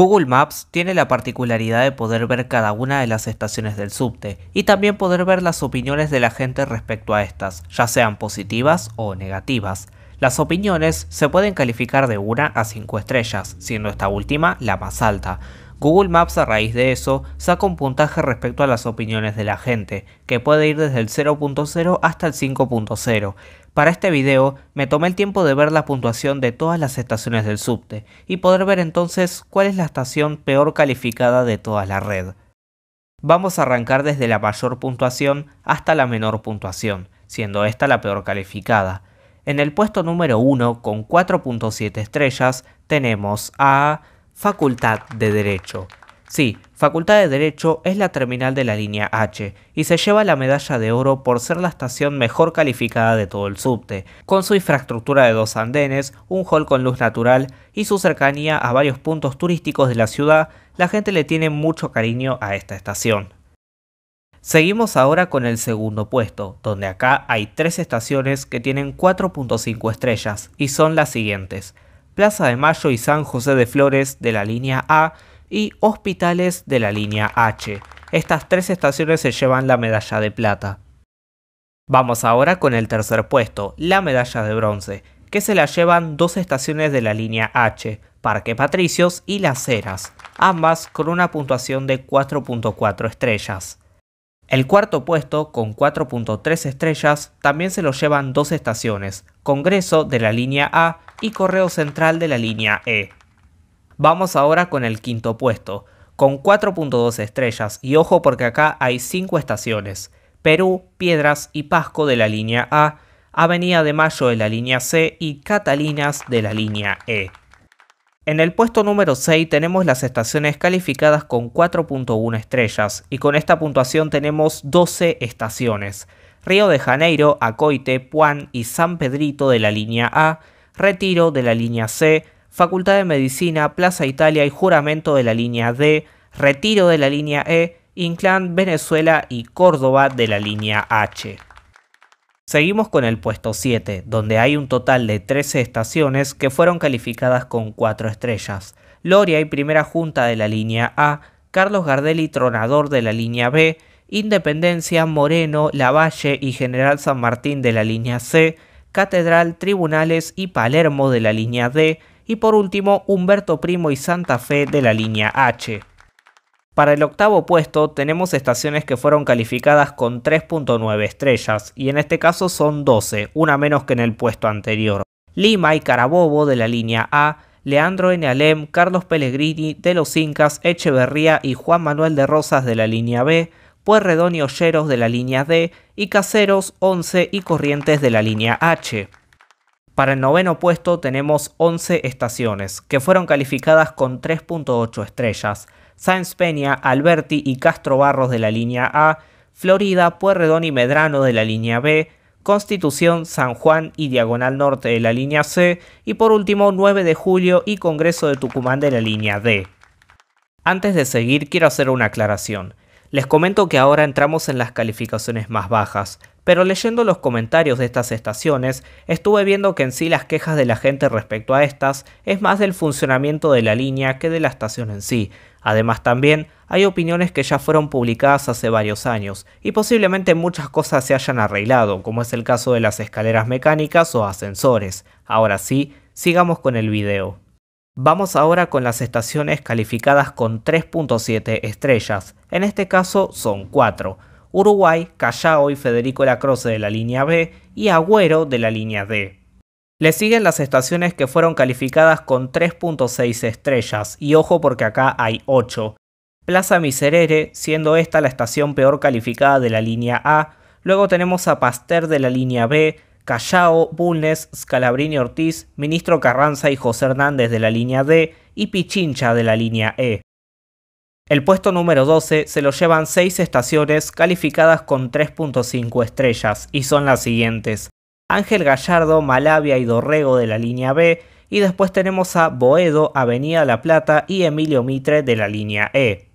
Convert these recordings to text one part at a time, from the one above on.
Google Maps tiene la particularidad de poder ver cada una de las estaciones del subte y también poder ver las opiniones de la gente respecto a estas, ya sean positivas o negativas. Las opiniones se pueden calificar de 1 a 5 estrellas, siendo esta última la más alta. Google Maps a raíz de eso saca un puntaje respecto a las opiniones de la gente, que puede ir desde el 0.0 hasta el 5.0. Para este video me tomé el tiempo de ver la puntuación de todas las estaciones del subte y poder ver entonces cuál es la estación peor calificada de toda la red. Vamos a arrancar desde la mayor puntuación hasta la menor puntuación, siendo esta la peor calificada. En el puesto número 1, con 4.7 estrellas, tenemos a Facultad de Derecho, Sí, Facultad de Derecho es la terminal de la línea H y se lleva la medalla de oro por ser la estación mejor calificada de todo el subte, con su infraestructura de dos andenes, un hall con luz natural y su cercanía a varios puntos turísticos de la ciudad, la gente le tiene mucho cariño a esta estación. Seguimos ahora con el segundo puesto, donde acá hay tres estaciones que tienen 4.5 estrellas y son las siguientes. Plaza de Mayo y San José de Flores de la línea A y Hospitales de la línea H. Estas tres estaciones se llevan la medalla de plata. Vamos ahora con el tercer puesto, la medalla de bronce, que se la llevan dos estaciones de la línea H, Parque Patricios y Las Heras, ambas con una puntuación de 4.4 estrellas. El cuarto puesto, con 4.3 estrellas, también se lo llevan dos estaciones, Congreso de la línea A y Correo Central de la línea E. Vamos ahora con el quinto puesto, con 4.2 estrellas, y ojo porque acá hay 5 estaciones, Perú, Piedras y Pasco de la línea A, Avenida de Mayo de la línea C y Catalinas de la línea E. En el puesto número 6 tenemos las estaciones calificadas con 4.1 estrellas y con esta puntuación tenemos 12 estaciones. Río de Janeiro, Acoite, Puan y San Pedrito de la línea A, Retiro de la línea C, Facultad de Medicina, Plaza Italia y Juramento de la línea D, Retiro de la línea E, Inclán, Venezuela y Córdoba de la línea H. Seguimos con el puesto 7, donde hay un total de 13 estaciones que fueron calificadas con 4 estrellas. Loria y Primera Junta de la línea A, Carlos Gardel y Tronador de la línea B, Independencia, Moreno, Lavalle y General San Martín de la línea C, Catedral, Tribunales y Palermo de la línea D, y por último Humberto Primo y Santa Fe de la línea H. Para el octavo puesto tenemos estaciones que fueron calificadas con 3.9 estrellas, y en este caso son 12, una menos que en el puesto anterior. Lima y Carabobo de la línea A, Leandro N. Alem, Carlos Pellegrini de los Incas, Echeverría y Juan Manuel de Rosas de la línea B, Pueyrredón y Olleros de la línea D, y Caseros, 11 y Corrientes de la línea H. Para el noveno puesto tenemos 11 estaciones, que fueron calificadas con 3.8 estrellas. Sáenz Peña, Alberti y Castro Barros de la línea A, Florida, Puerredón y Medrano de la línea B, Constitución, San Juan y Diagonal Norte de la línea C, y por último 9 de julio y Congreso de Tucumán de la línea D. Antes de seguir, quiero hacer una aclaración. Les comento que ahora entramos en las calificaciones más bajas, pero leyendo los comentarios de estas estaciones, estuve viendo que en sí las quejas de la gente respecto a estas es más del funcionamiento de la línea que de la estación en sí. Además también hay opiniones que ya fueron publicadas hace varios años, y posiblemente muchas cosas se hayan arreglado, como es el caso de las escaleras mecánicas o ascensores. Ahora sí, sigamos con el video. Vamos ahora con las estaciones calificadas con 3.7 estrellas, en este caso son 4. Uruguay, Callao y Federico Lacroce de la línea B y Agüero de la línea D. Le siguen las estaciones que fueron calificadas con 3.6 estrellas, y ojo porque acá hay 8. Plaza Miserere, siendo esta la estación peor calificada de la línea A, luego tenemos a Pasteur de la línea B, Callao, Bulnes, Scalabrini Ortiz, Ministro Carranza y José Hernández de la línea D y Pichincha de la línea E. El puesto número 12 se lo llevan 6 estaciones calificadas con 3.5 estrellas, y son las siguientes. Ángel Gallardo, Malavia y Dorrego de la línea B, y después tenemos a Boedo, Avenida La Plata y Emilio Mitre de la línea E.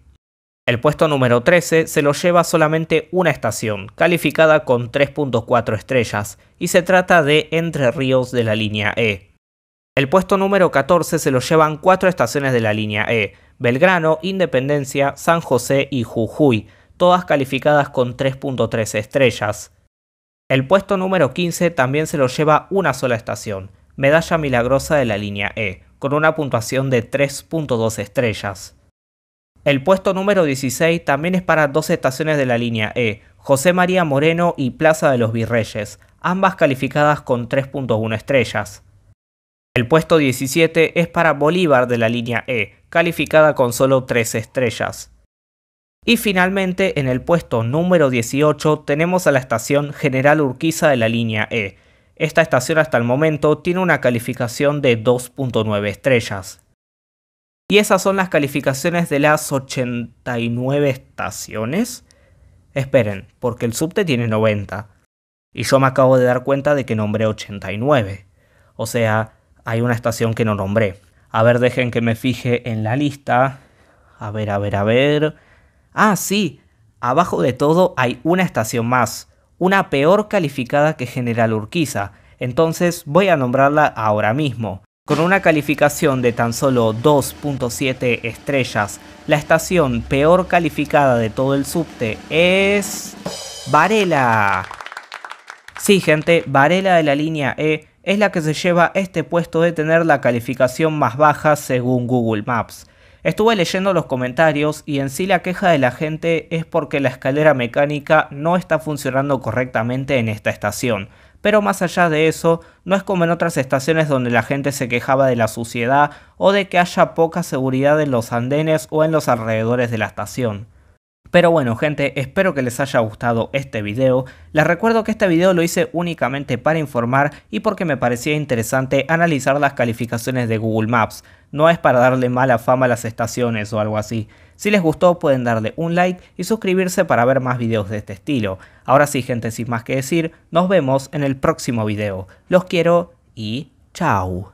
El puesto número 13 se lo lleva solamente una estación, calificada con 3.4 estrellas, y se trata de Entre Ríos de la línea E. El puesto número 14 se lo llevan 4 estaciones de la línea E, Belgrano, Independencia, San José y Jujuy, todas calificadas con 3.3 estrellas. El puesto número 15 también se lo lleva una sola estación, Medalla Milagrosa de la línea E, con una puntuación de 3.2 estrellas. El puesto número 16 también es para dos estaciones de la línea E, José María Moreno y Plaza de los Virreyes, ambas calificadas con 3.1 estrellas. El puesto 17 es para Bolívar de la línea E, calificada con solo 3 estrellas. Y finalmente, en el puesto número 18 tenemos a la estación General Urquiza de la línea E. Esta estación hasta el momento tiene una calificación de 2.9 estrellas. Y esas son las calificaciones de las 89 estaciones. Esperen, porque el subte tiene 90. Y yo me acabo de dar cuenta de que nombré 89. O sea, hay una estación que no nombré. A ver, dejen que me fije en la lista. A ver, a ver, a ver. Ah, sí. Abajo de todo hay una estación más, una peor calificada que General Urquiza. Entonces voy a nombrarla ahora mismo. Con una calificación de tan solo 2.7 estrellas, la estación peor calificada de todo el subte es... Varela. Sí, gente, Varela de la línea E es la que se lleva este puesto de tener la calificación más baja según Google Maps. Estuve leyendo los comentarios y en sí la queja de la gente es porque la escalera mecánica no está funcionando correctamente en esta estación. Pero más allá de eso, no es como en otras estaciones donde la gente se quejaba de la suciedad o de que haya poca seguridad en los andenes o en los alrededores de la estación. Pero bueno gente, espero que les haya gustado este video. Les recuerdo que este video lo hice únicamente para informar y porque me parecía interesante analizar las calificaciones de Google Maps. No es para darle mala fama a las estaciones o algo así. Si les gustó pueden darle un like y suscribirse para ver más videos de este estilo. Ahora sí gente, sin más que decir, nos vemos en el próximo video. Los quiero y chao.